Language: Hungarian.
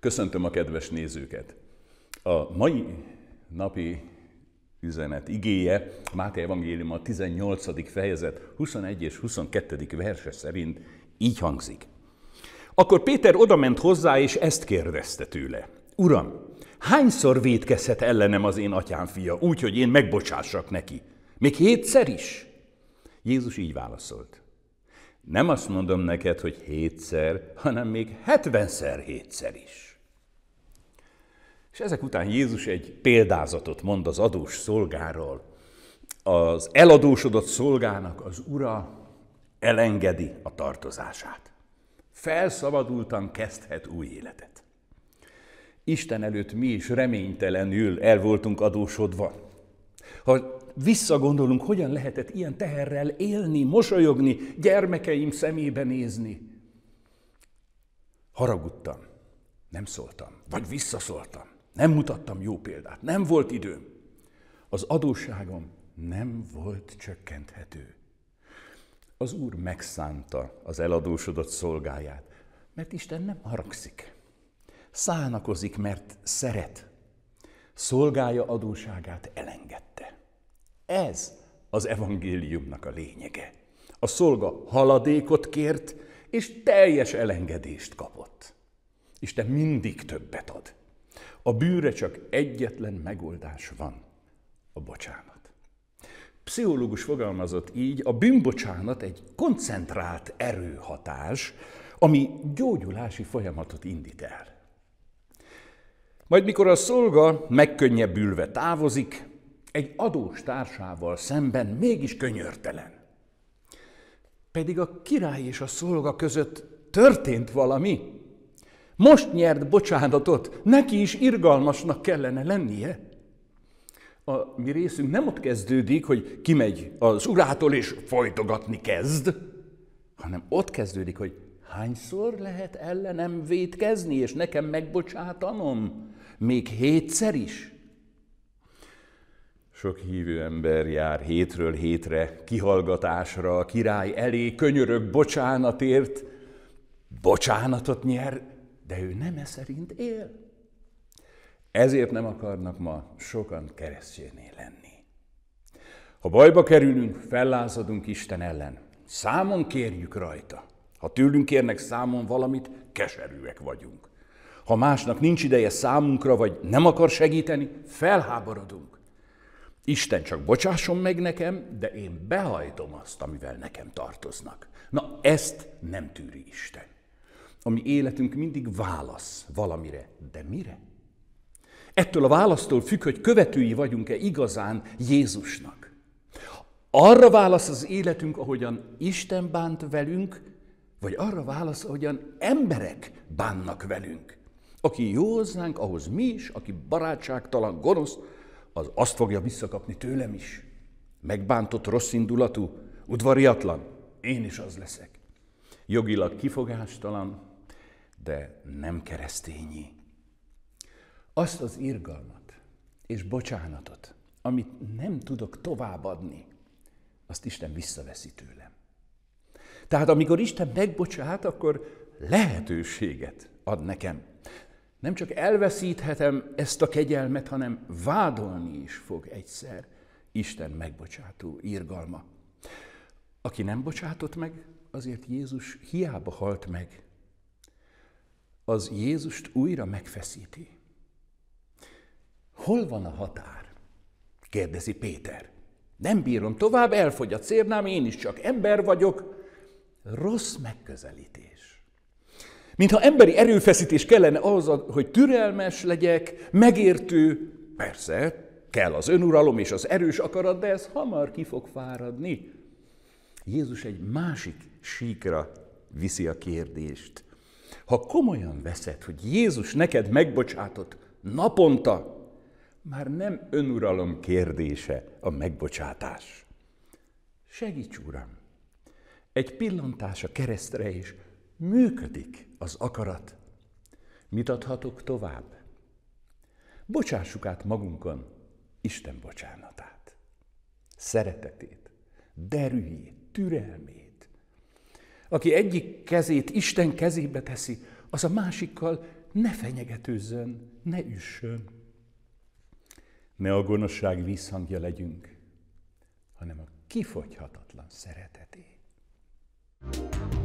Köszöntöm a kedves nézőket! A mai napi üzenet igéje Máté Evangélium a 18. fejezet 21 és 22. verse szerint így hangzik. Akkor Péter odament hozzá, és ezt kérdezte tőle. Uram, hányszor védkezhet ellenem az én atyám fia, úgy, hogy én megbocsássak neki? Még hétszer is? Jézus így válaszolt. Nem azt mondom neked, hogy hétszer, hanem még hetvenszer hétszer is. És ezek után Jézus egy példázatot mond az adós szolgáról. Az eladósodott szolgának az ura elengedi a tartozását. Felszabadultan kezdhet új életet. Isten előtt mi is reménytelenül el voltunk adósodva. Ha visszagondolunk, hogyan lehetett ilyen teherrel élni, mosolyogni, gyermekeim szemébe nézni. Haragudtam, nem szóltam, vagy visszaszóltam. Nem mutattam jó példát, nem volt időm. Az adósságom nem volt csökkenthető. Az Úr megszánta az eladósodott szolgáját, mert Isten nem haragszik. Szánakozik, mert szeret. Szolgája adóságát elengedte. Ez az evangéliumnak a lényege. A szolga haladékot kért, és teljes elengedést kapott. Isten mindig többet ad. A bűre csak egyetlen megoldás van, a bocsánat. Pszichológus fogalmazott így, a bűnbocsánat egy koncentrált erőhatás, ami gyógyulási folyamatot indít el. Majd mikor a szolga megkönnyebbülve távozik, egy adós társával szemben mégis könyörtelen. Pedig a király és a szolga között történt valami, most nyert bocsánatot, neki is irgalmasnak kellene lennie. A mi részünk nem ott kezdődik, hogy kimegy az urától és folytogatni kezd, hanem ott kezdődik, hogy hányszor lehet ellenem vétkezni és nekem megbocsátanom? Még hétszer is? Sok hívő ember jár hétről hétre kihallgatásra a király elé, könyörög bocsánatért, bocsánatot nyer, de ő nem e szerint él. Ezért nem akarnak ma sokan keresztjéné lenni. Ha bajba kerülünk, fellázadunk Isten ellen. Számon kérjük rajta. Ha tőlünk kérnek számon valamit, keserűek vagyunk. Ha másnak nincs ideje számunkra, vagy nem akar segíteni, felháborodunk. Isten csak bocsásson meg nekem, de én behajtom azt, amivel nekem tartoznak. Na ezt nem tűri Isten a mi életünk mindig válasz valamire. De mire? Ettől a választól függ, hogy követői vagyunk-e igazán Jézusnak. Arra válasz az életünk, ahogyan Isten bánt velünk, vagy arra válasz, ahogyan emberek bánnak velünk. Aki jó hozzánk, ahhoz mi is, aki barátságtalan, gonosz, az azt fogja visszakapni tőlem is. Megbántott, rosszindulatú, udvariatlan, én is az leszek. Jogilag kifogástalan, de nem keresztényi. Azt az irgalmat és bocsánatot, amit nem tudok továbbadni, azt Isten visszaveszi tőlem. Tehát amikor Isten megbocsát, akkor lehetőséget ad nekem. Nem csak elveszíthetem ezt a kegyelmet, hanem vádolni is fog egyszer Isten megbocsátó irgalma. Aki nem bocsátott meg, azért Jézus hiába halt meg, az Jézust újra megfeszíti. Hol van a határ? kérdezi Péter. Nem bírom tovább, elfogy a cérnám, én is csak ember vagyok. Rossz megközelítés. Mintha emberi erőfeszítés kellene ahhoz, hogy türelmes legyek, megértő, persze, kell az önuralom és az erős akarat, de ez hamar ki fog fáradni. Jézus egy másik síkra viszi a kérdést. Ha komolyan veszed, hogy Jézus neked megbocsátott naponta, már nem önuralom kérdése a megbocsátás. Segíts, Uram! Egy pillantás a keresztre is működik az akarat. Mit adhatok tovább? Bocsássuk át magunkon Isten bocsánatát, szeretetét, derűjét, türelmét, aki egyik kezét Isten kezébe teszi, az a másikkal ne fenyegetőzzön, ne üssön. Ne a gonoszság visszhangja legyünk, hanem a kifogyhatatlan szereteté. thank you